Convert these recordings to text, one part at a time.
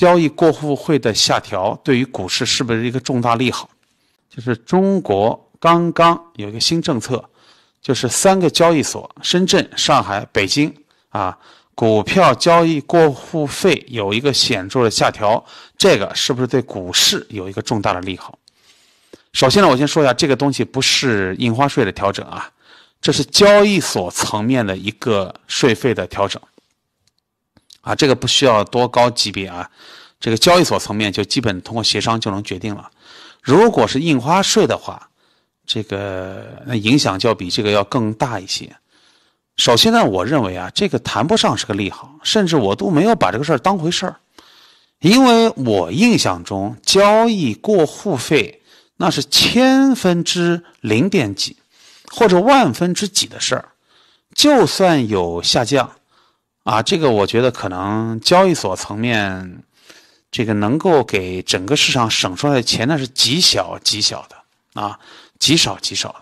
交易过户费的下调对于股市是不是一个重大利好？就是中国刚刚有一个新政策，就是三个交易所——深圳、上海、北京啊，股票交易过户费有一个显著的下调，这个是不是对股市有一个重大的利好？首先呢，我先说一下，这个东西不是印花税的调整啊，这是交易所层面的一个税费的调整。啊，这个不需要多高级别啊，这个交易所层面就基本通过协商就能决定了。如果是印花税的话，这个那影响就要比这个要更大一些。首先呢，我认为啊，这个谈不上是个利好，甚至我都没有把这个事儿当回事儿，因为我印象中交易过户费那是千分之零点几或者万分之几的事儿，就算有下降。啊，这个我觉得可能交易所层面，这个能够给整个市场省出来的钱，那是极小极小的啊，极少极少的。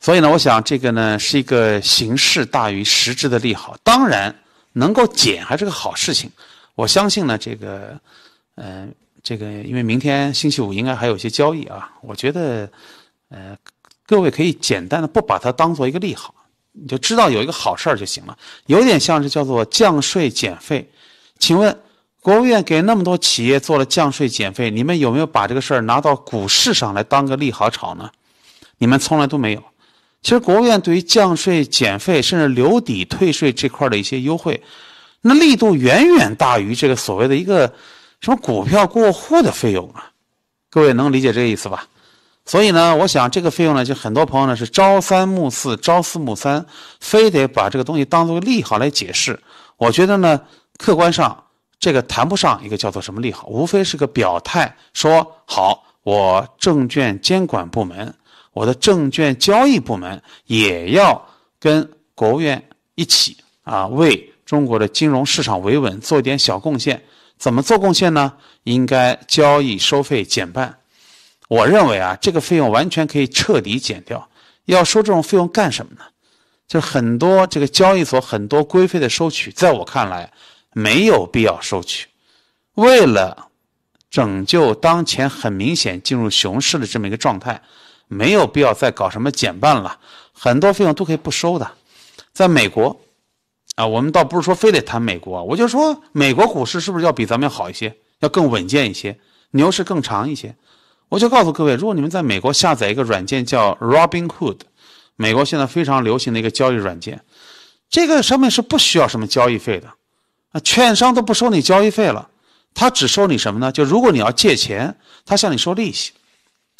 所以呢，我想这个呢是一个形式大于实质的利好。当然，能够减还是个好事情。我相信呢，这个，嗯，这个因为明天星期五应该还有一些交易啊，我觉得，呃，各位可以简单的不把它当做一个利好。你就知道有一个好事儿就行了，有点像是叫做降税减费。请问，国务院给那么多企业做了降税减费，你们有没有把这个事儿拿到股市上来当个利好炒呢？你们从来都没有。其实，国务院对于降税减费，甚至留抵退税这块的一些优惠，那力度远远大于这个所谓的一个什么股票过户的费用啊。各位能理解这个意思吧？所以呢，我想这个费用呢，就很多朋友呢是朝三暮四，朝四暮三，非得把这个东西当做利好来解释。我觉得呢，客观上这个谈不上一个叫做什么利好，无非是个表态，说好，我证券监管部门，我的证券交易部门也要跟国务院一起啊，为中国的金融市场维稳做一点小贡献。怎么做贡献呢？应该交易收费减半。我认为啊，这个费用完全可以彻底减掉。要收这种费用干什么呢？就很多这个交易所很多规费的收取，在我看来没有必要收取。为了拯救当前很明显进入熊市的这么一个状态，没有必要再搞什么减半了，很多费用都可以不收的。在美国啊，我们倒不是说非得谈美国，我就说美国股市是不是要比咱们要好一些，要更稳健一些，牛市更长一些。我就告诉各位，如果你们在美国下载一个软件叫 Robinhood，美国现在非常流行的一个交易软件，这个上面是不需要什么交易费的，啊，券商都不收你交易费了，他只收你什么呢？就如果你要借钱，他向你收利息。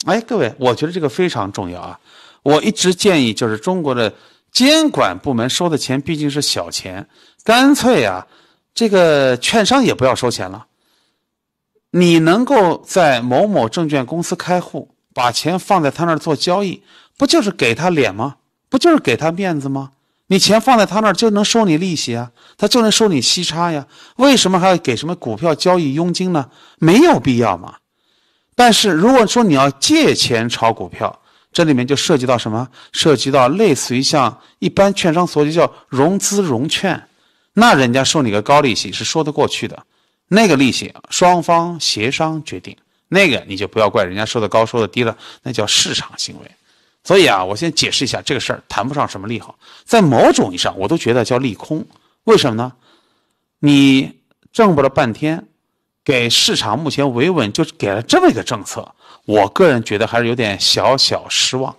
哎，各位，我觉得这个非常重要啊！我一直建议，就是中国的监管部门收的钱毕竟是小钱，干脆啊，这个券商也不要收钱了。你能够在某某证券公司开户，把钱放在他那儿做交易，不就是给他脸吗？不就是给他面子吗？你钱放在他那儿就能收你利息啊，他就能收你息差呀？为什么还要给什么股票交易佣金呢？没有必要嘛。但是如果说你要借钱炒股票，这里面就涉及到什么？涉及到类似于像一般券商所叫融资融券，那人家收你个高利息是说得过去的。那个利息双方协商决定，那个你就不要怪人家收的高收的低了，那叫市场行为。所以啊，我先解释一下这个事儿，谈不上什么利好，在某种意义上我都觉得叫利空。为什么呢？你挣不了半天，给市场目前维稳就给了这么一个政策，我个人觉得还是有点小小失望。